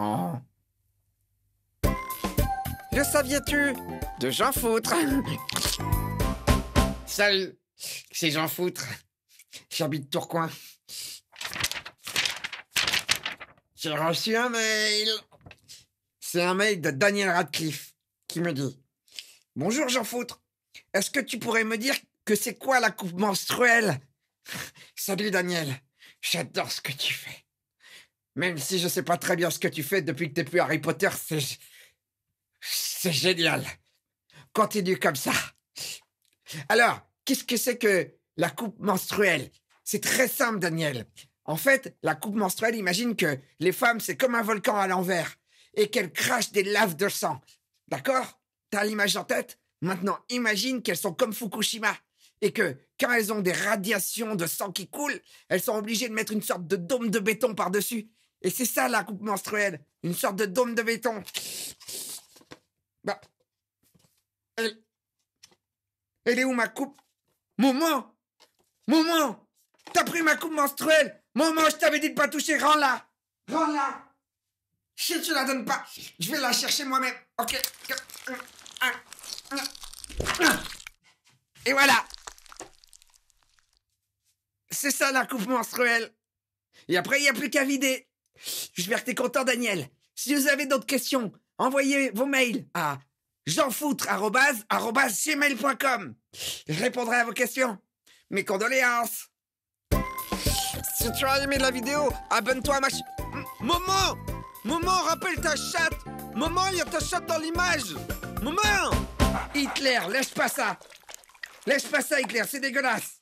Le oh. saviez-tu De Jean Foutre. Salut, c'est Jean Foutre. J'habite Tourcoing. J'ai reçu un mail. C'est un mail de Daniel Radcliffe qui me dit Bonjour Jean Foutre, est-ce que tu pourrais me dire que c'est quoi la coupe menstruelle Salut Daniel, j'adore ce que tu fais. Même si je sais pas très bien ce que tu fais depuis que t'es plus Harry Potter, c'est. C'est génial. Continue comme ça. Alors, qu'est-ce que c'est que la coupe menstruelle C'est très simple, Daniel. En fait, la coupe menstruelle, imagine que les femmes, c'est comme un volcan à l'envers et qu'elles crachent des laves de sang. D'accord T'as l'image en tête Maintenant, imagine qu'elles sont comme Fukushima et que quand elles ont des radiations de sang qui coulent, elles sont obligées de mettre une sorte de dôme de béton par-dessus et c'est ça la coupe menstruelle, une sorte de dôme de béton. Bah. Elle. est où ma coupe Maman Maman T'as pris ma coupe menstruelle Maman, je t'avais dit de pas toucher, rends-la Rends-la Si tu la donnes pas, je vais la chercher moi-même. Ok. Et voilà C'est ça la coupe menstruelle. Et après, il n'y a plus qu'à vider. J'espère que t'es content, Daniel. Si vous avez d'autres questions, envoyez vos mails à gmail.com Je répondrai à vos questions. Mes condoléances. Si tu as aimé la vidéo, abonne-toi à ma chaîne. Maman Maman, rappelle ta chatte Maman, il y a ta chatte dans l'image Maman Hitler, lâche pas ça Lâche pas ça, Hitler, c'est dégueulasse